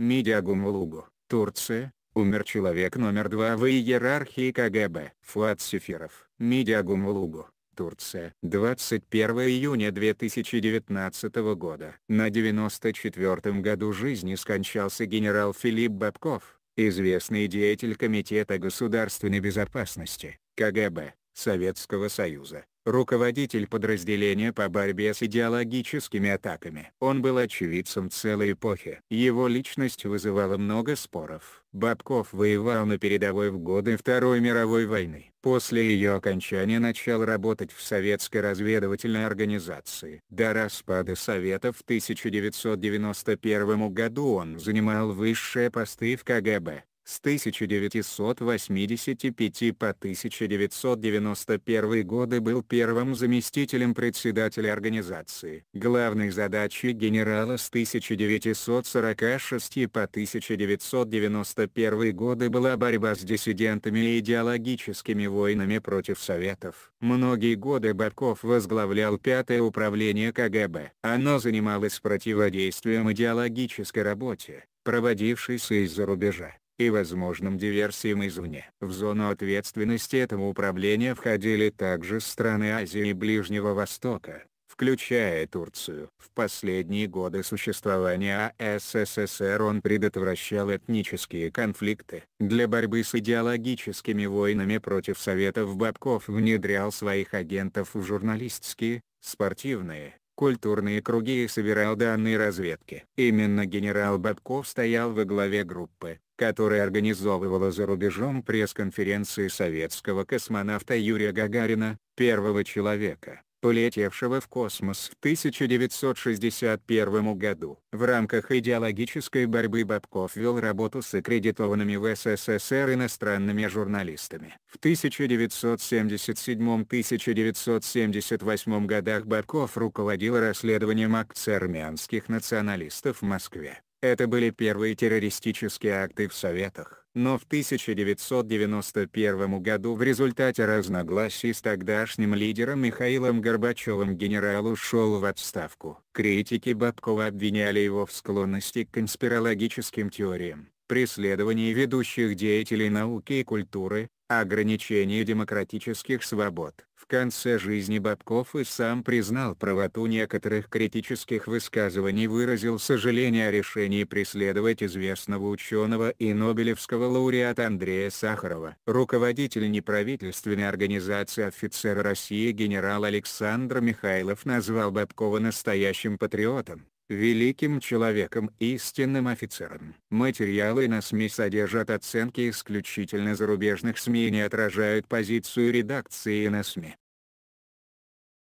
Медиагумулугу, Турция, умер человек номер два в иерархии КГБ. Фуат Сефиров, Медиагумулугу, Турция. 21 июня 2019 года. На 94 году жизни скончался генерал Филипп Бабков, известный деятель Комитета государственной безопасности, КГБ, Советского Союза, руководитель подразделения по борьбе с идеологическими атаками. Он был очевидцем целой эпохи. Его личность вызывала много споров. Бабков воевал на передовой в годы Второй мировой войны. После ее окончания начал работать в советской разведывательной организации. До распада Совета в 1991 году он занимал высшие посты в КГБ с 1985 по 1991 годы был первым заместителем председателя организации. Главной задачей генерала с 1946 по 1991 годы была борьба с диссидентами и идеологическими войнами против Советов. Многие годы Бабков возглавлял Пятое управление КГБ. Оно занималось противодействием идеологической работе, проводившейся из-за рубежа и возможным диверсиям извне. В зону ответственности этого управления входили также страны Азии и Ближнего Востока, включая Турцию. В последние годы существования АССР он предотвращал этнические конфликты. Для борьбы с идеологическими войнами против Советов Бабков внедрял своих агентов в журналистские, спортивные, культурные круги и собирал данные разведки. Именно генерал Бабков стоял во главе группы, Который организовывала за рубежом пресс-конференции советского космонавта Юрия Гагарина, первого человека, полетевшего в космос в 1961 году. В рамках идеологической борьбы Бабков вел работу с аккредитованными в СССР иностранными журналистами. В 1977-1978 годах Бабков руководил расследованием акций армянских националистов в Москве. Это были первые террористические акты в Советах, но в 1991 году в результате разногласий с тогдашним лидером Михаилом Горбачевым генерал ушел в отставку. Критики Бабкова обвиняли его в склонности к конспирологическим теориям, преследовании ведущих деятелей науки и культуры, ограничении демократических свобод, в конце жизни Бабков и сам признал правоту некоторых критических высказываний выразил сожаление о решении преследовать известного ученого и нобелевского лауреата Андрея Сахарова. Руководитель неправительственной организации офицер России генерал Александр Михайлов назвал Бабкова настоящим патриотом великим человеком и истинным офицером. Материалы на СМИ содержат оценки исключительно зарубежных СМИ и не отражают позицию редакции на СМИ.